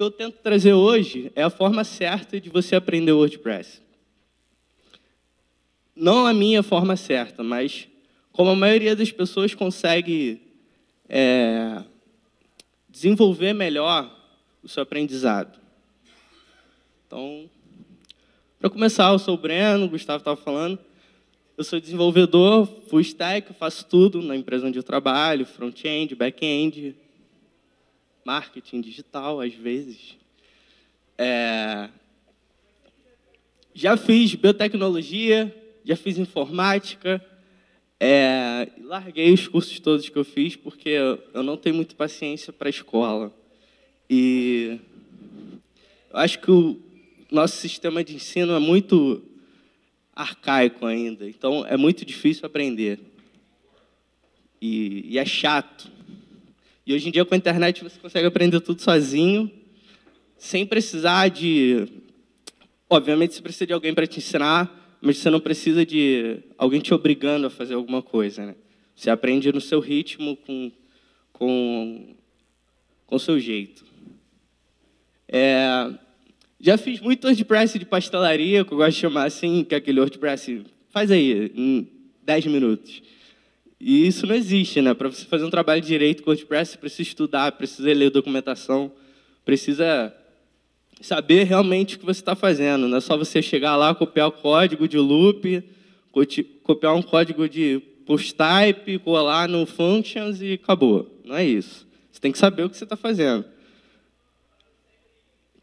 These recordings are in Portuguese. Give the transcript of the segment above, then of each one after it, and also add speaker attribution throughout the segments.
Speaker 1: que eu tento trazer hoje é a forma certa de você aprender WordPress. Não a minha forma certa, mas como a maioria das pessoas consegue é, desenvolver melhor o seu aprendizado. Então, para começar, eu sou o Breno, o Gustavo estava falando. Eu sou desenvolvedor, full stack, faço tudo na empresa onde eu trabalho, front-end, back-end, marketing digital, às vezes. É... Já fiz biotecnologia, já fiz informática, é... larguei os cursos todos que eu fiz porque eu não tenho muita paciência para a escola. E eu acho que o nosso sistema de ensino é muito arcaico ainda, então é muito difícil aprender. e, e é chato e hoje em dia, com a internet, você consegue aprender tudo sozinho, sem precisar de. Obviamente, você precisa de alguém para te ensinar, mas você não precisa de alguém te obrigando a fazer alguma coisa. Né? Você aprende no seu ritmo, com, com, com o seu jeito. É, já fiz muito WordPress de pastelaria, que eu gosto de chamar assim, que é aquele WordPress, faz aí, em 10 minutos. E isso não existe, né? Para você fazer um trabalho direito com WordPress, você precisa estudar, precisa ler documentação, precisa saber realmente o que você está fazendo. Não é só você chegar lá, copiar o código de loop, copiar um código de post type, colar no functions e acabou. Não é isso. Você tem que saber o que você está fazendo.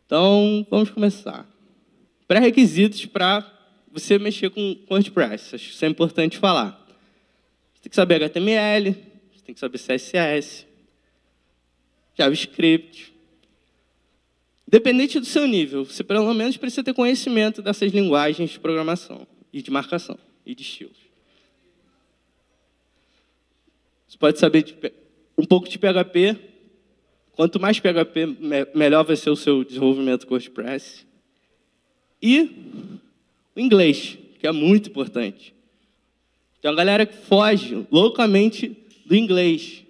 Speaker 1: Então, vamos começar. Pré-requisitos para você mexer com WordPress. Acho que isso é importante falar tem que saber HTML, você tem que saber CSS, JavaScript. Dependente do seu nível, você pelo menos precisa ter conhecimento dessas linguagens de programação e de marcação e de estilos. Você pode saber de, um pouco de PHP. Quanto mais PHP, me, melhor vai ser o seu desenvolvimento com WordPress. E o inglês, que é muito importante. Tem uma galera que foge loucamente do inglês.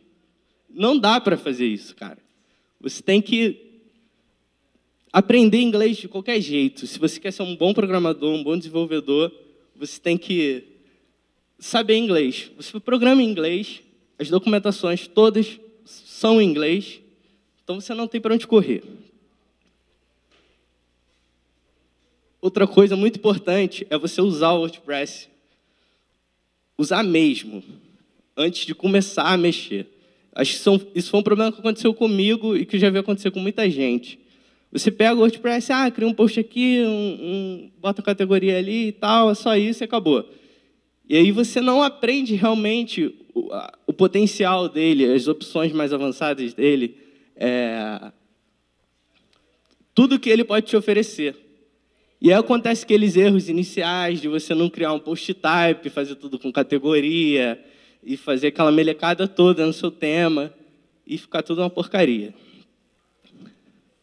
Speaker 1: Não dá para fazer isso, cara. Você tem que aprender inglês de qualquer jeito. Se você quer ser um bom programador, um bom desenvolvedor, você tem que saber inglês. Você programa em inglês, as documentações todas são em inglês, então você não tem para onde correr. Outra coisa muito importante é você usar o WordPress usar mesmo, antes de começar a mexer. Acho que são, isso foi um problema que aconteceu comigo e que já veio acontecer com muita gente. Você pega o WordPress, ah, cria um post aqui, um, um, bota uma categoria ali e tal, é só isso e acabou. E aí você não aprende realmente o, a, o potencial dele, as opções mais avançadas dele, é, tudo que ele pode te oferecer. E aí acontece aqueles erros iniciais de você não criar um post type, fazer tudo com categoria e fazer aquela melecada toda no seu tema e ficar tudo uma porcaria.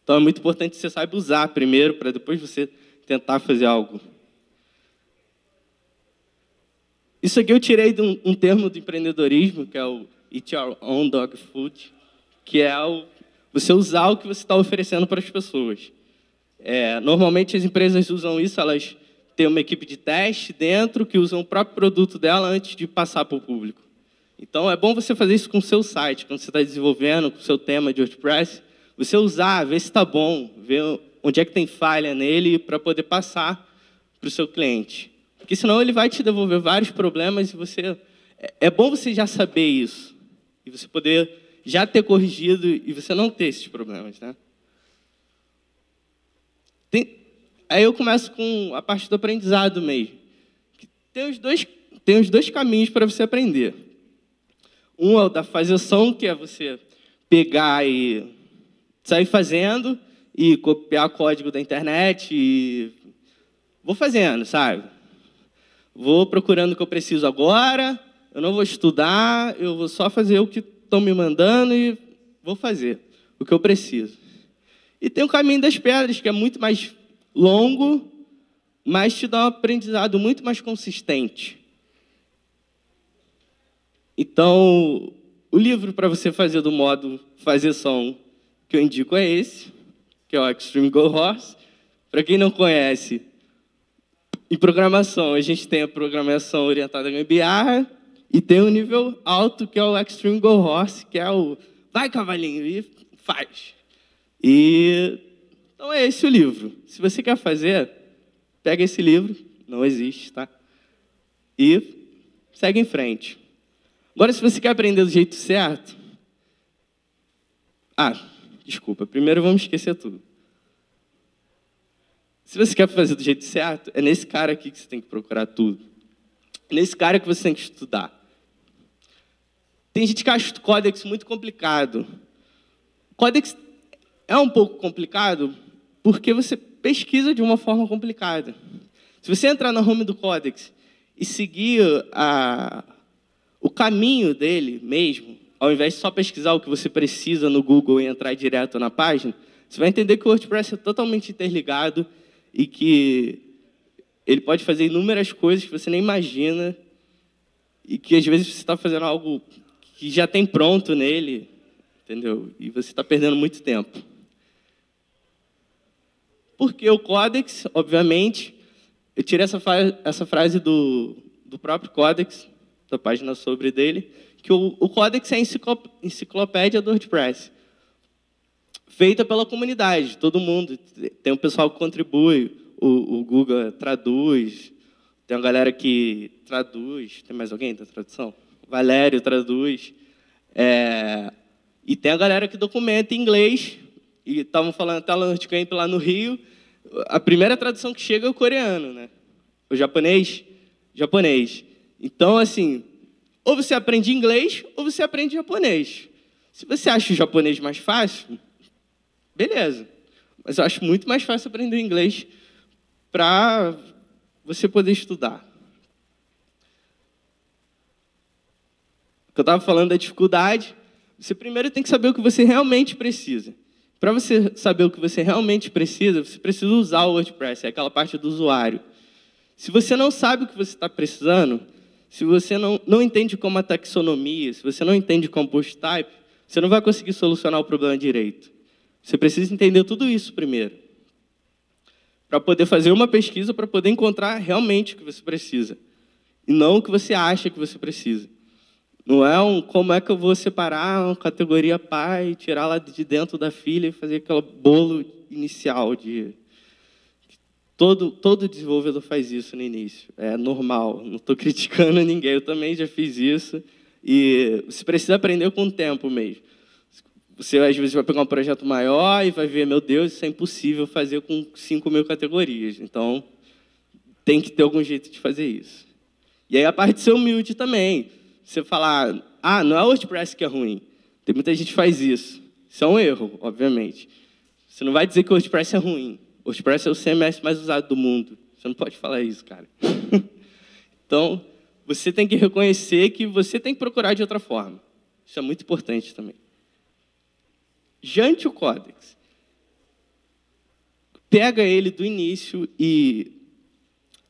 Speaker 1: Então é muito importante que você saiba usar primeiro para depois você tentar fazer algo. Isso aqui eu tirei de um, um termo do empreendedorismo, que é o Eat Your Own Dog Food, que é o, você usar o que você está oferecendo para as pessoas. É, normalmente as empresas usam isso, elas têm uma equipe de teste dentro que usam o próprio produto dela antes de passar para o público. Então é bom você fazer isso com o seu site, quando você está desenvolvendo, com o seu tema de WordPress, você usar, ver se está bom, ver onde é que tem falha nele para poder passar para o seu cliente. Porque senão ele vai te devolver vários problemas e você. É, é bom você já saber isso. E você poder já ter corrigido e você não ter esses problemas, né? Tem, aí eu começo com a parte do aprendizado mesmo. Tem os dois, tem os dois caminhos para você aprender. Um é o da som, que é você pegar e sair fazendo e copiar código da internet e vou fazendo, sabe? Vou procurando o que eu preciso agora, eu não vou estudar, eu vou só fazer o que estão me mandando e vou fazer o que eu preciso. E tem o caminho das pedras, que é muito mais longo, mas te dá um aprendizado muito mais consistente. Então, o livro para você fazer do modo fazer som que eu indico é esse, que é o Extreme Go Horse. Para quem não conhece, em programação, a gente tem a programação orientada a gambiarra e tem o nível alto, que é o Extreme Go Horse, que é o vai, cavalinho, e faz. E então é esse o livro. Se você quer fazer, pega esse livro, não existe, tá? E segue em frente. Agora, se você quer aprender do jeito certo, ah, desculpa, primeiro vamos esquecer tudo. Se você quer fazer do jeito certo, é nesse cara aqui que você tem que procurar tudo. É nesse cara que você tem que estudar. Tem gente que acha o códex muito complicado. O códex é um pouco complicado porque você pesquisa de uma forma complicada. Se você entrar na home do Codex e seguir a, o caminho dele mesmo, ao invés de só pesquisar o que você precisa no Google e entrar direto na página, você vai entender que o WordPress é totalmente interligado e que ele pode fazer inúmeras coisas que você nem imagina e que às vezes você está fazendo algo que já tem pronto nele, entendeu? E você está perdendo muito tempo. Porque o Codex, obviamente, eu tirei essa, essa frase do, do próprio Codex, da página sobre dele, que o, o Codex é a enciclop, enciclopédia do WordPress, feita pela comunidade, todo mundo. Tem um pessoal que contribui, o, o Google traduz, tem uma galera que traduz, tem mais alguém da tradução? Valério traduz. É, e tem a galera que documenta em inglês e estavam falando talent camp lá no Rio. A primeira tradução que chega é o coreano, né? O japonês, japonês. Então, assim, ou você aprende inglês ou você aprende japonês. Se você acha o japonês mais fácil, beleza. Mas eu acho muito mais fácil aprender inglês para você poder estudar. Eu estava falando da dificuldade. Você primeiro tem que saber o que você realmente precisa. Para você saber o que você realmente precisa, você precisa usar o WordPress, é aquela parte do usuário. Se você não sabe o que você está precisando, se você não, não entende como a taxonomia, se você não entende como post type, você não vai conseguir solucionar o problema direito. Você precisa entender tudo isso primeiro. Para poder fazer uma pesquisa, para poder encontrar realmente o que você precisa. E não o que você acha que você precisa. Não é um como é que eu vou separar uma categoria pai, tirar lá de dentro da filha e fazer aquele bolo inicial de todo todo desenvolvedor faz isso no início. É normal. Não estou criticando ninguém. Eu também já fiz isso e você precisa aprender com o tempo mesmo. Você às vezes vai pegar um projeto maior e vai ver, meu Deus, isso é impossível fazer com 5 mil categorias. Então tem que ter algum jeito de fazer isso. E aí a parte de ser humilde também você falar, ah, não é o WordPress que é ruim. Tem muita gente que faz isso. Isso é um erro, obviamente. Você não vai dizer que o WordPress é ruim. O WordPress é o CMS mais usado do mundo. Você não pode falar isso, cara. então, você tem que reconhecer que você tem que procurar de outra forma. Isso é muito importante também. Jante o códex. Pega ele do início e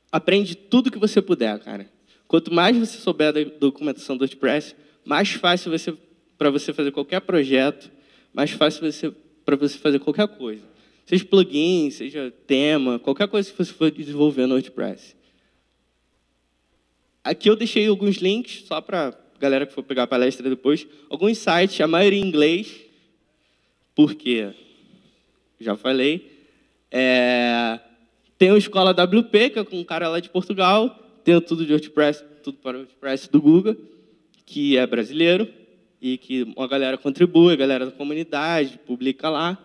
Speaker 1: aprende tudo que você puder, cara. Quanto mais você souber da documentação do WordPress, mais fácil vai ser para você fazer qualquer projeto, mais fácil vai ser para você fazer qualquer coisa. Seja plugin, seja tema, qualquer coisa que você for desenvolver no WordPress. Aqui eu deixei alguns links, só para galera que for pegar a palestra depois, alguns sites, a maioria em inglês, porque já falei. É, tem o Escola WP, que é com um cara lá de Portugal, tenho tudo de WordPress, tudo para WordPress do Google, que é brasileiro e que a galera contribui, a galera da comunidade publica lá.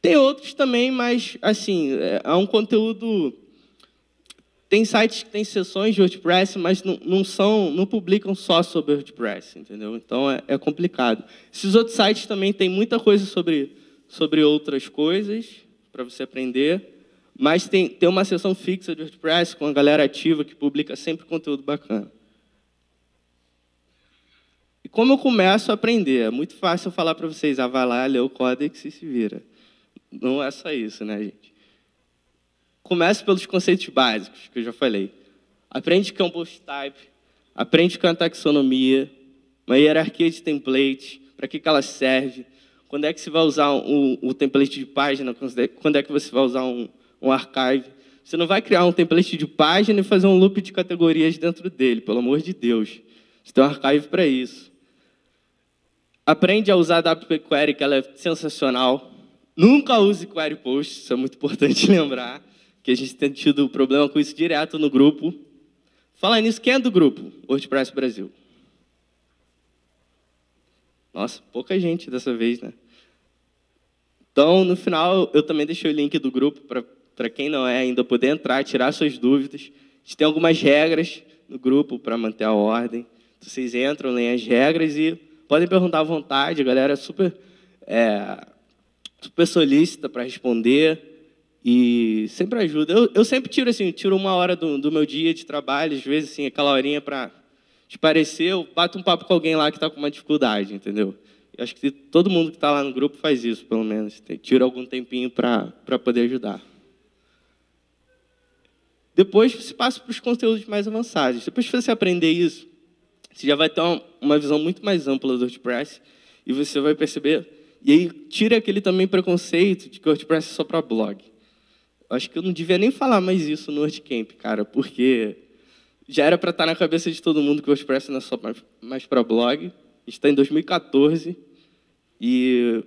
Speaker 1: Tem outros também, mas assim, é, é um conteúdo tem sites que têm sessões de WordPress, mas não, não, são, não publicam só sobre WordPress, entendeu? Então é, é, complicado. Esses outros sites também têm muita coisa sobre, sobre outras coisas para você aprender. Mas tem, tem uma seção fixa de WordPress com a galera ativa que publica sempre conteúdo bacana. E como eu começo a aprender? É muito fácil eu falar para vocês, ah, vai lá, lê o códex e se vira. Não é só isso, né, gente? Começo pelos conceitos básicos, que eu já falei. Aprende o que é um post type, aprende com que é uma taxonomia, uma hierarquia de templates, para que, que ela serve, quando é que você vai usar o, o template de página, é, quando é que você vai usar um, um archive. Você não vai criar um template de página e fazer um loop de categorias dentro dele, pelo amor de Deus. Você tem um archive para isso. Aprende a usar a WP Query, que ela é sensacional. Nunca use Query Post, isso é muito importante lembrar, que a gente tem tido problema com isso direto no grupo. Fala nisso, quem é do grupo? WordPress Brasil. Nossa, pouca gente dessa vez, né? Então, no final, eu também deixei o link do grupo para para quem não é ainda poder entrar, tirar suas dúvidas. A gente tem algumas regras no grupo para manter a ordem. Então, vocês entram, leem as regras e podem perguntar à vontade. A galera é super, é, super solícita para responder e sempre ajuda. Eu, eu sempre tiro assim, tiro uma hora do, do meu dia de trabalho, às vezes assim, aquela horinha para parecer, eu bato um papo com alguém lá que está com uma dificuldade, entendeu? Eu acho que todo mundo que está lá no grupo faz isso, pelo menos. Tira algum tempinho para poder ajudar. Depois você passa para os conteúdos mais avançados. Depois que você aprender isso, você já vai ter uma visão muito mais ampla do WordPress e você vai perceber. E aí tira aquele também preconceito de que o WordPress é só para blog. acho que eu não devia nem falar mais isso no WordCamp, cara, porque já era para estar na cabeça de todo mundo que o WordPress não é só mais para blog. A gente está em 2014 e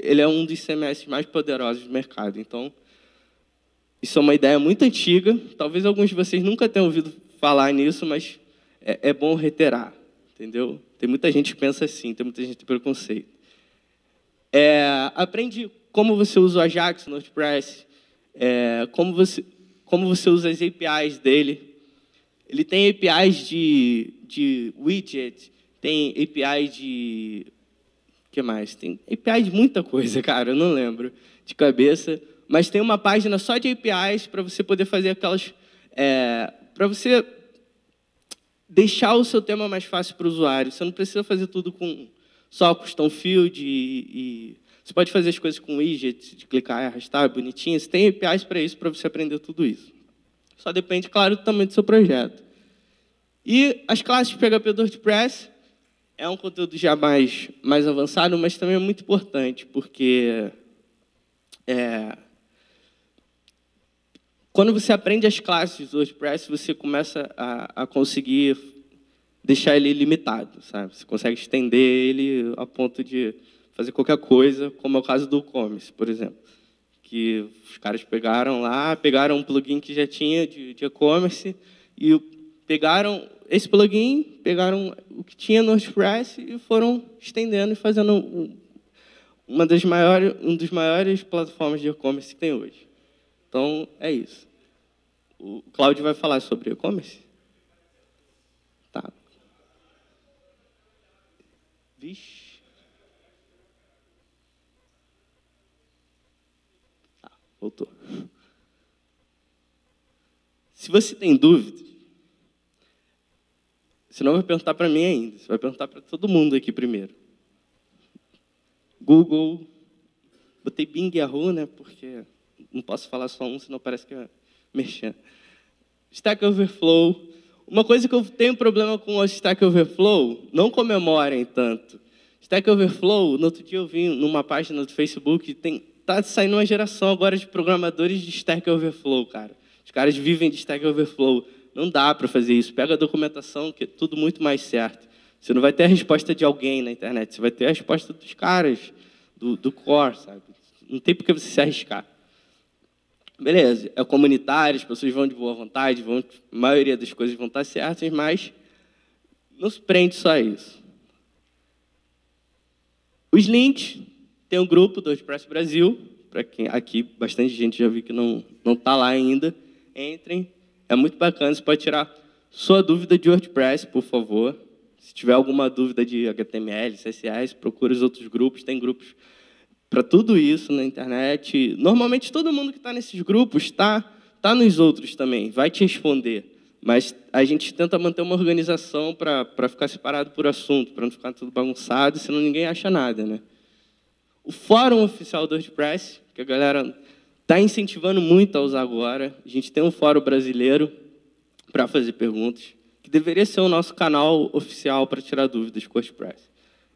Speaker 1: ele é um dos CMS mais poderosos do mercado. Então, isso é uma ideia muito antiga, talvez alguns de vocês nunca tenham ouvido falar nisso, mas é, é bom reiterar, entendeu? Tem muita gente que pensa assim, tem muita gente que tem preconceito. É, aprende como você usa o Ajax, o WordPress, é, como, você, como você usa as APIs dele. Ele tem APIs de, de widget, tem API de... que mais? Tem API de muita coisa, cara, eu não lembro de cabeça mas tem uma página só de APIs para você poder fazer aquelas. É, para você deixar o seu tema mais fácil para o usuário. Você não precisa fazer tudo com só custom field e, e você pode fazer as coisas com widgets, de clicar e arrastar, bonitinho. Você tem APIs para isso, para você aprender tudo isso. Só depende, claro, também do seu projeto. E as classes PHP do WordPress é um conteúdo já mais, mais avançado, mas também é muito importante, porque é, quando você aprende as classes do WordPress, você começa a, a conseguir deixar ele limitado, sabe? Você consegue estender ele a ponto de fazer qualquer coisa, como é o caso do e-commerce, por exemplo. Que os caras pegaram lá, pegaram um plugin que já tinha de, de e-commerce e pegaram esse plugin, pegaram o que tinha no WordPress e foram estendendo e fazendo uma das maiores, um dos maiores plataformas de e-commerce que tem hoje. Então, é isso. O Cláudio vai falar sobre e-commerce? Tá. Vixe. Tá, voltou. Se você tem dúvida, você não vai perguntar para mim ainda, você vai perguntar para todo mundo aqui primeiro. Google, botei Bing e Yahoo, né? Porque não posso falar só um, senão parece que é mexendo. Stack Overflow. Uma coisa que eu tenho problema com o Stack Overflow, não comemorem tanto. Stack Overflow, no outro dia eu vi numa página do Facebook, tem, tá saindo uma geração agora de programadores de Stack Overflow, cara. Os caras vivem de Stack Overflow. Não dá para fazer isso. Pega a documentação, que é tudo muito mais certo. Você não vai ter a resposta de alguém na internet, você vai ter a resposta dos caras, do, do core, sabe? Não tem por que você se arriscar beleza, é comunitário, as pessoas vão de boa vontade, vão, a maioria das coisas vão estar certas, mas não se prende só a isso. Os links, tem um grupo do WordPress Brasil, para quem aqui bastante gente já viu que não não está lá ainda, entrem, é muito bacana, você pode tirar sua dúvida de WordPress, por favor. Se tiver alguma dúvida de HTML, CSS, procure os outros grupos, tem grupos para tudo isso na internet. Normalmente todo mundo que está nesses grupos está tá nos outros também, vai te responder. Mas a gente tenta manter uma organização para ficar separado por assunto, para não ficar tudo bagunçado, senão ninguém acha nada. Né? O fórum oficial do WordPress, que a galera está incentivando muito a usar agora, a gente tem um fórum brasileiro para fazer perguntas, que deveria ser o nosso canal oficial para tirar dúvidas com o WordPress.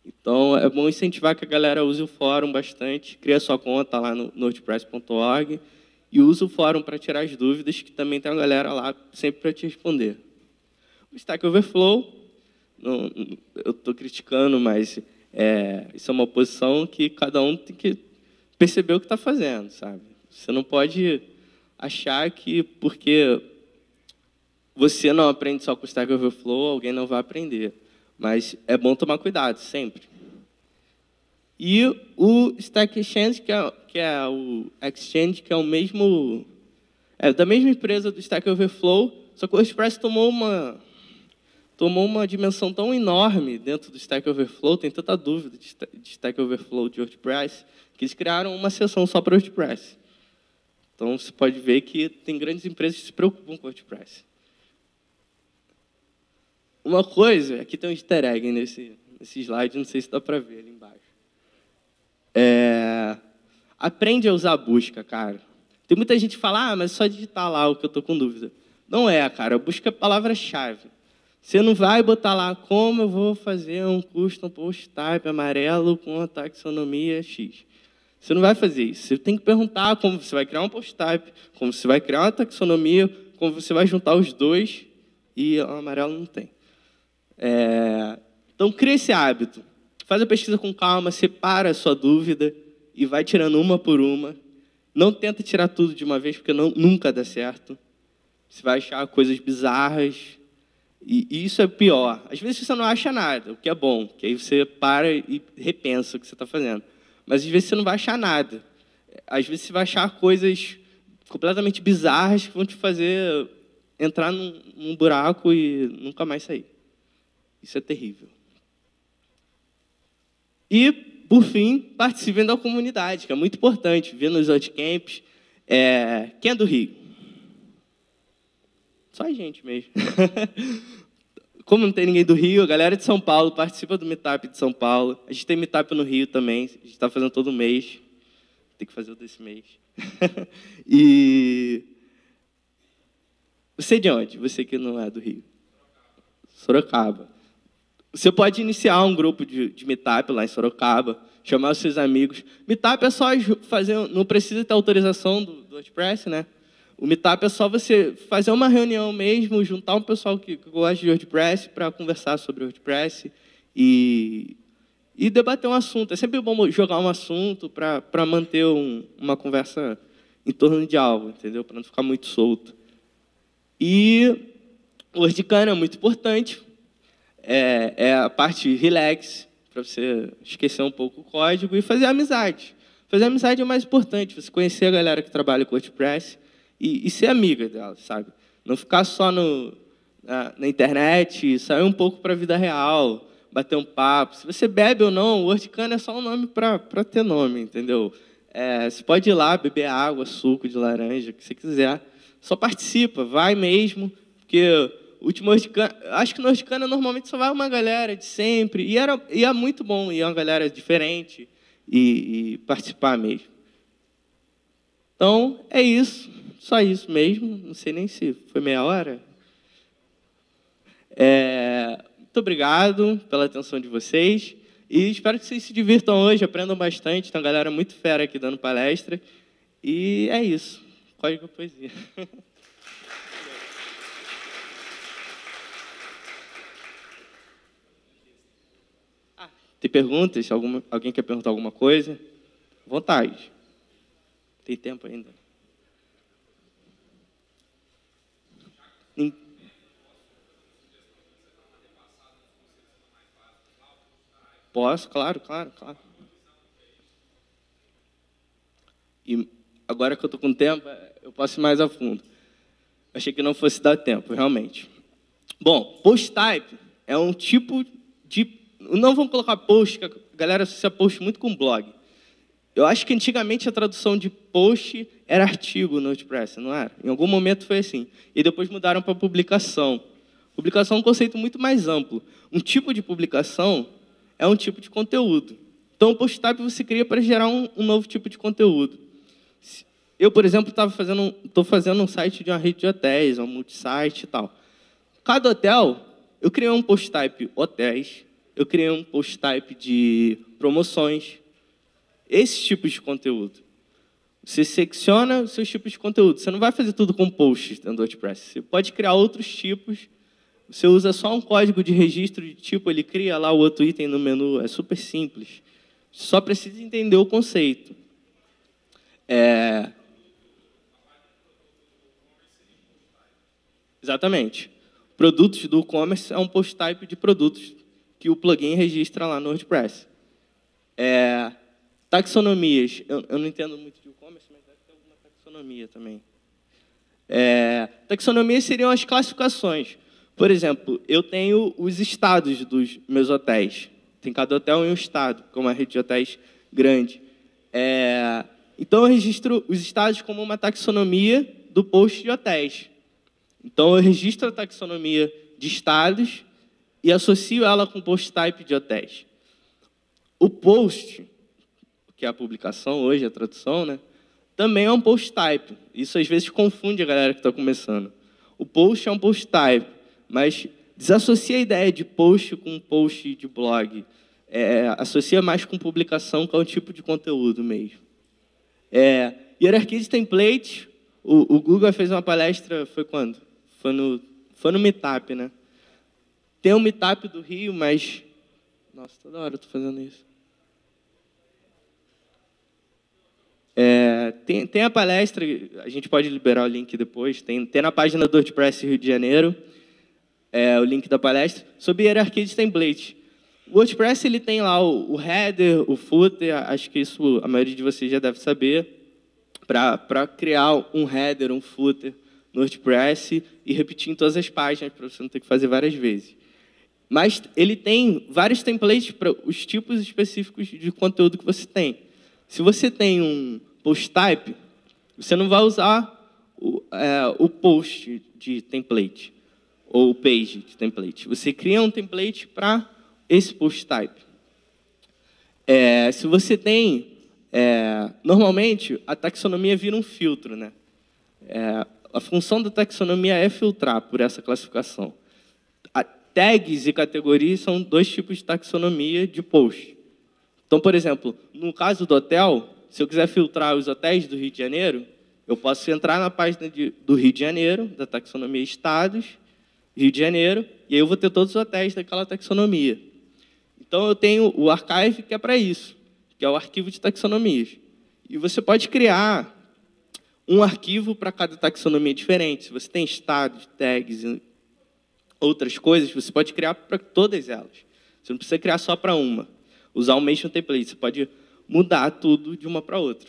Speaker 1: Então, é bom incentivar que a galera use o fórum bastante, cria sua conta lá no nordpress.org e use o fórum para tirar as dúvidas, que também tem a galera lá sempre para te responder. O Stack Overflow, não, eu estou criticando, mas é, isso é uma posição que cada um tem que perceber o que está fazendo, sabe? Você não pode achar que porque você não aprende só com o Stack Overflow, alguém não vai aprender. Mas é bom tomar cuidado sempre. E o Stack Exchange, que é, que é o Exchange, que é o mesmo. É da mesma empresa do Stack Overflow, só que o WordPress tomou uma, tomou uma dimensão tão enorme dentro do Stack Overflow, tem tanta dúvida de Stack Overflow de WordPress, que eles criaram uma seção só para WordPress. Então, você pode ver que tem grandes empresas que se preocupam com WordPress. Uma coisa, aqui tem um easter egg nesse, nesse slide, não sei se dá para ver ali embaixo. É, aprende a usar a busca, cara. Tem muita gente que fala, ah, mas é só digitar lá o que eu estou com dúvida. Não é, cara, busca é a palavra-chave. Você não vai botar lá como eu vou fazer um custom post type amarelo com a taxonomia X. Você não vai fazer isso. Você tem que perguntar como você vai criar um post type, como você vai criar uma taxonomia, como você vai juntar os dois e o amarelo não tem. É... Então, crie esse hábito. Faz a pesquisa com calma, separa a sua dúvida e vai tirando uma por uma. Não tenta tirar tudo de uma vez, porque não, nunca dá certo. Você vai achar coisas bizarras. E, e isso é pior. Às vezes você não acha nada, o que é bom, que aí você para e repensa o que você está fazendo. Mas às vezes você não vai achar nada. Às vezes você vai achar coisas completamente bizarras que vão te fazer entrar num, num buraco e nunca mais sair. Isso é terrível. E, por fim, participem da comunidade, que é muito importante. Vê nos outcamps. É... Quem é do Rio? Só a gente mesmo. Como não tem ninguém do Rio, a galera de São Paulo participa do Meetup de São Paulo. A gente tem Meetup no Rio também. A gente está fazendo todo mês. Tem que fazer o desse mês. e... Você de onde? Você que não é do Rio. Sorocaba. Você pode iniciar um grupo de, de meetup lá em Sorocaba, chamar os seus amigos. Meetup é só fazer, não precisa ter autorização do, do WordPress, né? O meetup é só você fazer uma reunião mesmo, juntar um pessoal que, que gosta de WordPress para conversar sobre WordPress e, e debater um assunto. É sempre bom jogar um assunto para manter um, uma conversa em torno de algo, entendeu? Para não ficar muito solto. E o WordCamp é muito importante, é, é a parte relax, para você esquecer um pouco o código e fazer amizade. Fazer amizade é o mais importante, você conhecer a galera que trabalha com WordPress e, e ser amiga dela, sabe? Não ficar só no, na, na internet, sair um pouco para a vida real, bater um papo. Se você bebe ou não, o é só um nome para ter nome, entendeu? É, você pode ir lá beber água, suco de laranja, o que você quiser. Só participa, vai mesmo, porque Último acho que no de cana normalmente só vai uma galera de sempre. E, era, e é muito bom, e é uma galera diferente, e, e participar mesmo. Então, é isso. Só isso mesmo. Não sei nem se foi meia hora. É, muito obrigado pela atenção de vocês. E espero que vocês se divirtam hoje, aprendam bastante. Tem uma galera muito fera aqui dando palestra. E é isso. Código Poesia. Tem perguntas? alguém quer perguntar alguma coisa? Vontade. Tem tempo ainda. Posso, claro, claro, claro. E agora que eu estou com tempo, eu posso ir mais a fundo. Achei que não fosse dar tempo, realmente. Bom, post type é um tipo de não vamos colocar post, que a galera associa post muito com blog. Eu acho que antigamente a tradução de post era artigo no WordPress, não era? Em algum momento foi assim. E depois mudaram para publicação. Publicação é um conceito muito mais amplo. Um tipo de publicação é um tipo de conteúdo. Então, o post type você cria para gerar um, um novo tipo de conteúdo. Eu, por exemplo, estava fazendo, estou fazendo um site de uma rede de hotéis, um multisite e tal. Cada hotel, eu criei um post type hotéis, eu criei um post type de promoções, esses tipos de conteúdo. Você seleciona os seus tipos de conteúdo. Você não vai fazer tudo com posts dentro do WordPress. Você pode criar outros tipos. Você usa só um código de registro de tipo, ele cria lá o outro item no menu. É super simples. Só precisa entender o conceito. É... Exatamente. Produtos do e-commerce é um post type de produtos que o plugin registra lá no WordPress. É, taxonomias. Eu, eu, não entendo muito de e-commerce, mas deve ter alguma taxonomia também. É, taxonomias seriam as classificações. Por exemplo, eu tenho os estados dos meus hotéis. Tem cada hotel em um estado, como a rede de hotéis grande. É, então, eu registro os estados como uma taxonomia do post de hotéis. Então, eu registro a taxonomia de estados e associo ela com post type de hotéis. O post, que é a publicação hoje, a tradução, né, também é um post type. Isso às vezes confunde a galera que está começando. O post é um post type, mas desassocia a ideia de post com post de blog. É, associa mais com publicação, que é um tipo de conteúdo mesmo. É, hierarquia de templates, o, o Google fez uma palestra, foi quando? Foi no, foi no Meetup, né? Tem um meetup do Rio, mas. Nossa, toda hora eu estou fazendo isso. É, tem, tem a palestra, a gente pode liberar o link depois, tem, tem na página do WordPress Rio de Janeiro, é, o link da palestra, sobre hierarquia de template. O WordPress ele tem lá o, o header, o footer, acho que isso a maioria de vocês já deve saber, para criar um header, um footer no WordPress e repetir em todas as páginas, para você não ter que fazer várias vezes. Mas ele tem vários templates para os tipos específicos de conteúdo que você tem. Se você tem um post type, você não vai usar o, é, o post de template ou o page de template. Você cria um template para esse post type. É, se você tem, é, normalmente a taxonomia vira um filtro, né? É, a função da taxonomia é filtrar por essa classificação tags e categorias são dois tipos de taxonomia de post. Então, por exemplo, no caso do hotel, se eu quiser filtrar os hotéis do Rio de Janeiro, eu posso entrar na página de, do Rio de Janeiro, da taxonomia Estados, Rio de Janeiro, e aí eu vou ter todos os hotéis daquela taxonomia. Então, eu tenho o archive que é para isso, que é o arquivo de taxonomias. E você pode criar um arquivo para cada taxonomia diferente. Se você tem estados, tags outras coisas, você pode criar para todas elas. Você não precisa criar só para uma. Usar o mesmo template, você pode mudar tudo de uma para outra.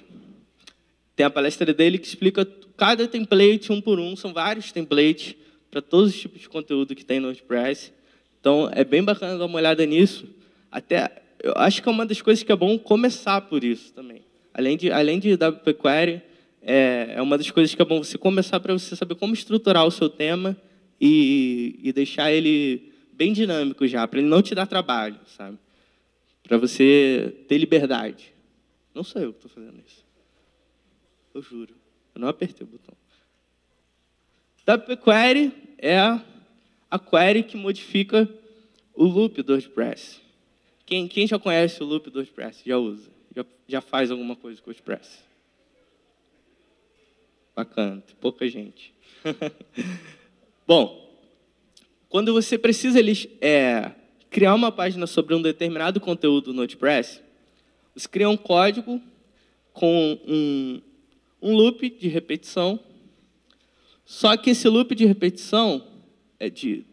Speaker 1: Tem a palestra dele que explica cada template um por um, são vários templates para todos os tipos de conteúdo que tem no WordPress. Então, é bem bacana dar uma olhada nisso. Até, eu acho que é uma das coisas que é bom começar por isso também. Além de, além de WP Query, é, é uma das coisas que é bom você começar para você saber como estruturar o seu tema e, e deixar ele bem dinâmico já, para ele não te dar trabalho, sabe? Para você ter liberdade. Não sou eu que estou fazendo isso. Eu juro. Eu não apertei o botão. WP-Query é a query que modifica o loop do WordPress. Quem, quem já conhece o loop do WordPress? Já usa? Já, já faz alguma coisa com o WordPress? Bacana, pouca gente. Bom, quando você precisa é, criar uma página sobre um determinado conteúdo no WordPress, você cria um código com um, um loop de repetição. Só que esse loop de repetição é de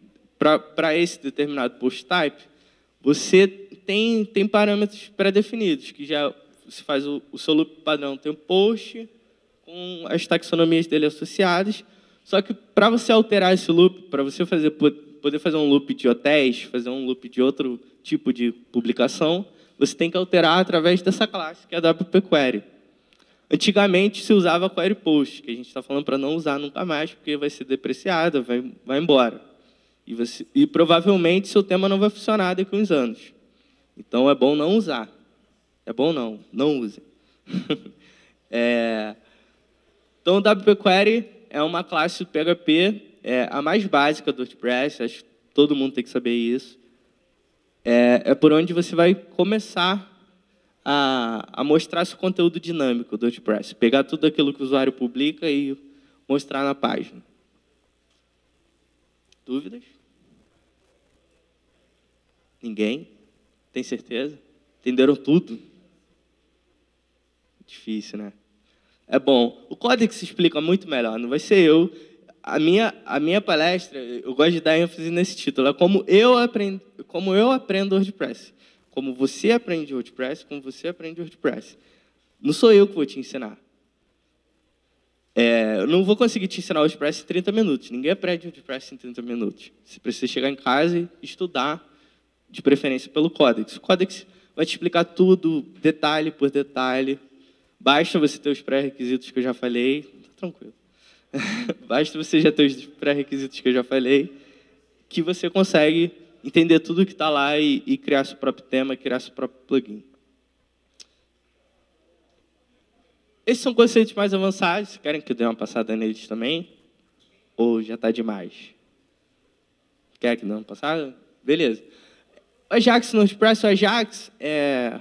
Speaker 1: para esse determinado post type, você tem, tem parâmetros pré-definidos, que já se faz o, o seu loop padrão tem um post, com as taxonomias dele associadas, só que para você alterar esse loop, para você fazer, poder fazer um loop de hotéis, fazer um loop de outro tipo de publicação, você tem que alterar através dessa classe, que é a WP-Query. Antigamente se usava query post, que a gente está falando para não usar nunca mais, porque vai ser depreciada, vai, vai embora. E, você, e provavelmente seu tema não vai funcionar daqui a uns anos. Então é bom não usar. É bom não, não use. é... Então o WP Query é uma classe PHP, é, a mais básica do WordPress, acho que todo mundo tem que saber isso. É, é por onde você vai começar a, a mostrar seu conteúdo dinâmico do WordPress. Pegar tudo aquilo que o usuário publica e mostrar na página. Dúvidas? Ninguém? Tem certeza? Entenderam tudo? Difícil, né? é bom. O código se explica muito melhor, não vai ser eu. A minha, a minha palestra, eu gosto de dar ênfase nesse título, é como eu aprendo, como eu aprendo WordPress. Como você aprende WordPress, como você aprende WordPress. Não sou eu que vou te ensinar. É, eu não vou conseguir te ensinar WordPress em 30 minutos. Ninguém aprende WordPress em 30 minutos. Você precisa chegar em casa e estudar, de preferência pelo Codex. O Codex vai te explicar tudo, detalhe por detalhe, Basta você ter os pré-requisitos que eu já falei, tá tranquilo. Basta você já ter os pré-requisitos que eu já falei, que você consegue entender tudo que está lá e, e, criar seu próprio tema, criar seu próprio plugin. Esses são conceitos mais avançados. querem que eu dê uma passada neles também? Ou já está demais? Quer que dê uma passada? Beleza. Ajax no o Ajax é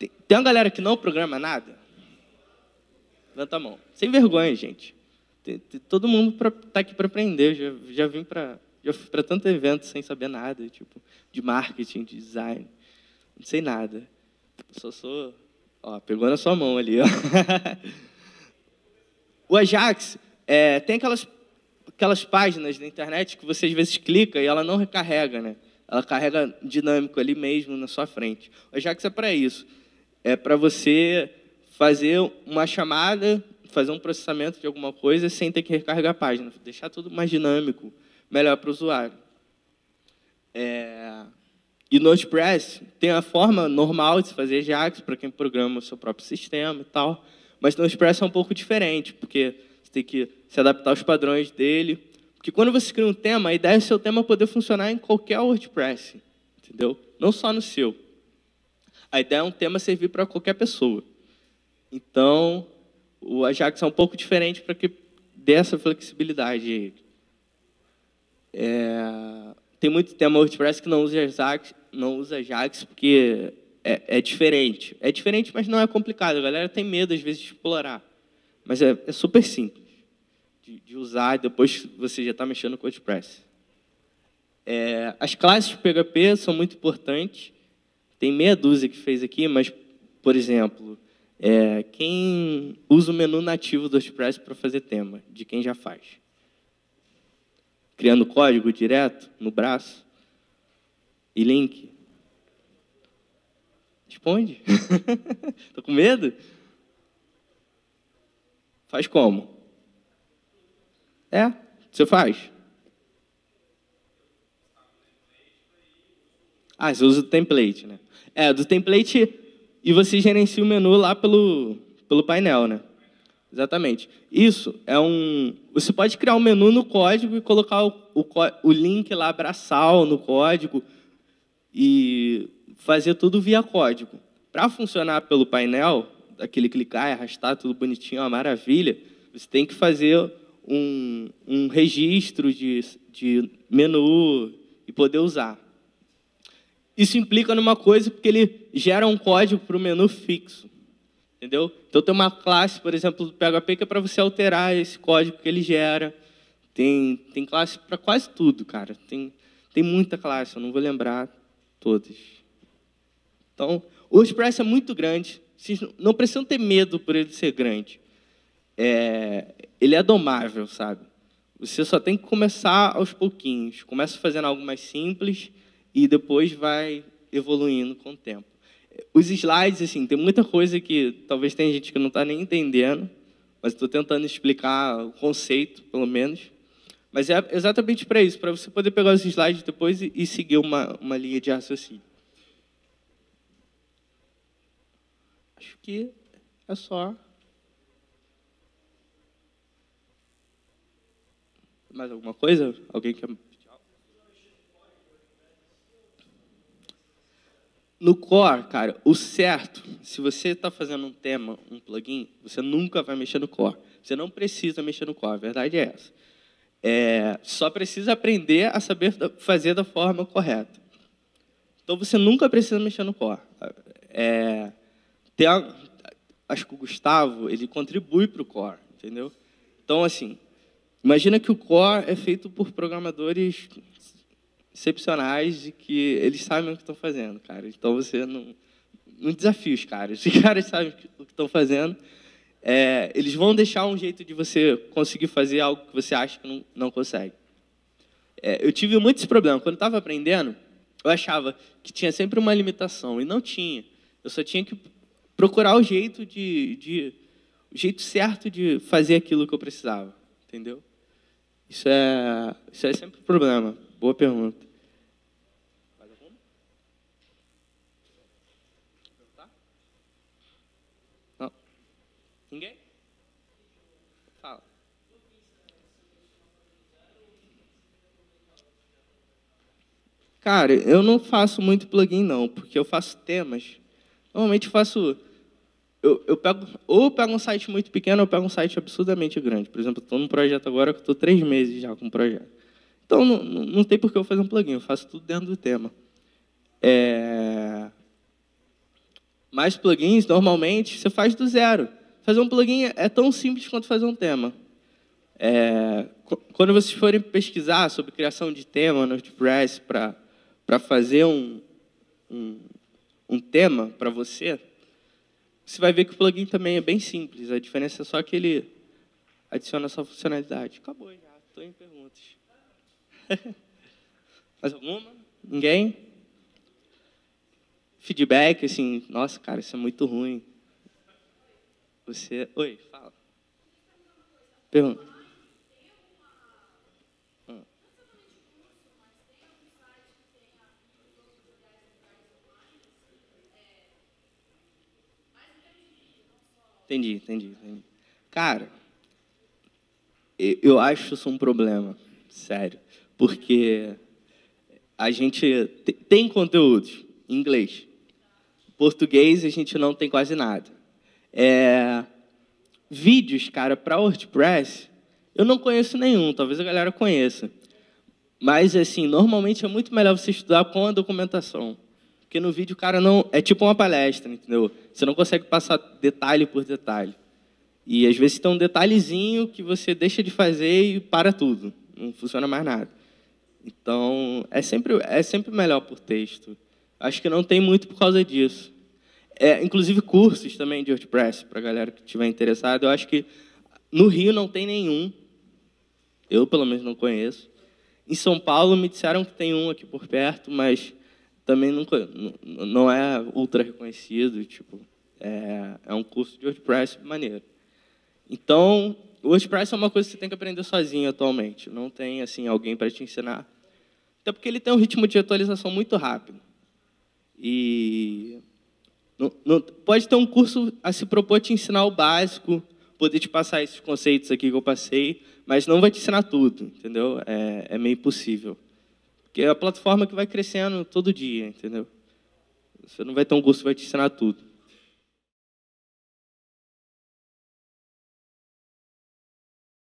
Speaker 1: tem, tem uma galera que não programa nada? Levanta a mão. Sem vergonha, gente. Tem, tem, todo mundo está aqui para aprender. Já, já vim para já fui para tanto evento sem saber nada, tipo, de marketing, de design. Não sei nada. Eu só sou. Ó, pegou na sua mão ali, ó. O Ajax é, tem aquelas, aquelas páginas na internet que você às vezes clica e ela não recarrega, né? Ela carrega dinâmico ali mesmo na sua frente. O Ajax é para isso é para você fazer uma chamada, fazer um processamento de alguma coisa sem ter que recarregar a página, deixar tudo mais dinâmico, melhor para o usuário. É... E Node.js tem a forma normal de se fazer JAX para quem programa o seu próprio sistema e tal, mas Node.js é um pouco diferente, porque você tem que se adaptar aos padrões dele. Porque quando você cria um tema, a ideia é o seu tema poder funcionar em qualquer WordPress, entendeu? Não só no seu. A ideia é um tema servir para qualquer pessoa. Então, o Ajax é um pouco diferente para que dê essa flexibilidade. É, tem muito tema WordPress que não usa Ajax, não usa Ajax porque é, é, diferente. É diferente, mas não é complicado. A galera tem medo, às vezes, de explorar. Mas é, é super simples de, de usar e depois você já está mexendo com o WordPress. É, as classes PHP são muito importantes tem meia dúzia que fez aqui, mas, por exemplo, é, quem usa o menu nativo do WordPress para fazer tema? De quem já faz? Criando código direto no braço? E link? Responde. Tô com medo? Faz como? É, você faz. Ah, você usa o template, né? É, do template e você gerencia o menu lá pelo, pelo painel, né? Exatamente. Isso é um. Você pode criar um menu no código e colocar o, o, o link lá abraçal no código e fazer tudo via código. Para funcionar pelo painel, aquele clicar e arrastar, tudo bonitinho, é uma maravilha, você tem que fazer um, um registro de, de menu e poder usar isso implica numa coisa porque ele gera um código para o menu fixo. Entendeu? Então tem uma classe, por exemplo, do PHP que é para você alterar esse código que ele gera. Tem, tem classe para quase tudo, cara. Tem, tem muita classe, eu não vou lembrar todas. Então, o WordPress é muito grande. Vocês não precisam ter medo por ele ser grande. É, ele é domável, sabe? Você só tem que começar aos pouquinhos. Começa fazendo algo mais simples e depois vai evoluindo com o tempo. Os slides, assim, tem muita coisa que talvez tenha gente que não está nem entendendo, mas estou tentando explicar o conceito, pelo menos. Mas é exatamente para isso, para você poder pegar os slides depois e, seguir uma, uma linha de raciocínio. Acho que é só. Mais alguma coisa? Alguém quer No core, cara, o certo, se você está fazendo um tema, um plugin, você nunca vai mexer no core. Você não precisa mexer no core, a verdade é essa. É, só precisa aprender a saber fazer da forma correta. Então você nunca precisa mexer no core. É, tem acho que o Gustavo ele contribui para o core, entendeu? Então assim, imagina que o core é feito por programadores excepcionais de que eles sabem o que estão fazendo, cara. Então você não, não desafios, os caras. Os caras sabem o que estão fazendo. É, eles vão deixar um jeito de você conseguir fazer algo que você acha que não, não consegue. É, eu tive muito esse problema. Quando estava aprendendo, eu achava que tinha sempre uma limitação, e não tinha. Eu só tinha que procurar o jeito de, de o jeito certo de fazer aquilo que eu precisava, entendeu? Isso é, isso é sempre um problema. Boa pergunta. Ninguém? Fala. Cara, eu não faço muito plugin, não, porque eu faço temas. Normalmente eu faço. Eu, eu pego, ou eu pego um site muito pequeno, ou eu pego um site absurdamente grande. Por exemplo, estou num projeto agora que estou três meses já com o um projeto. Então, não, não tem por que eu fazer um plugin, eu faço tudo dentro do tema. É... Mas plugins, normalmente, você faz do zero. Fazer um plugin é tão simples quanto fazer um tema. É... Quando vocês forem pesquisar sobre criação de tema no WordPress para fazer um, um, um tema para você, você vai ver que o plugin também é bem simples. A diferença é só que ele adiciona sua funcionalidade. Acabou já, estou em perguntas. Mais alguma? Ninguém? Feedback, assim, nossa, cara, isso é muito ruim. Você. Oi, fala. Pergunta. Entendi, entendi, entendi. Cara, eu acho isso um problema, sério porque a gente tem conteúdos em inglês. Português a gente não tem quase nada. É... vídeos, cara, para WordPress, eu não conheço nenhum, talvez a galera conheça. Mas, assim, normalmente é muito melhor você estudar com a documentação. Porque no vídeo, cara, não é tipo uma palestra, entendeu? Você não consegue passar detalhe por detalhe. E às vezes tem um detalhezinho que você deixa de fazer e para tudo. Não funciona mais nada. Então, é sempre, é sempre melhor por texto. Acho que não tem muito por causa disso. É, inclusive, cursos também de WordPress, para a galera que estiver interessada. Eu acho que no Rio não tem nenhum. Eu, pelo menos, não conheço. Em São Paulo, me disseram que tem um aqui por perto, mas também nunca, não é ultra reconhecido. Tipo, é, é um curso de WordPress maneiro. Então, o WordPress é uma coisa que você tem que aprender sozinho atualmente. Não tem assim alguém para te ensinar. Até porque ele tem um ritmo de atualização muito rápido. E não, não, pode ter um curso a se propor te ensinar o básico, poder te passar esses conceitos aqui que eu passei, mas não vai te ensinar tudo, entendeu? É, é meio impossível. Porque é a plataforma que vai crescendo todo dia, entendeu? Você não vai ter um curso que vai te ensinar tudo.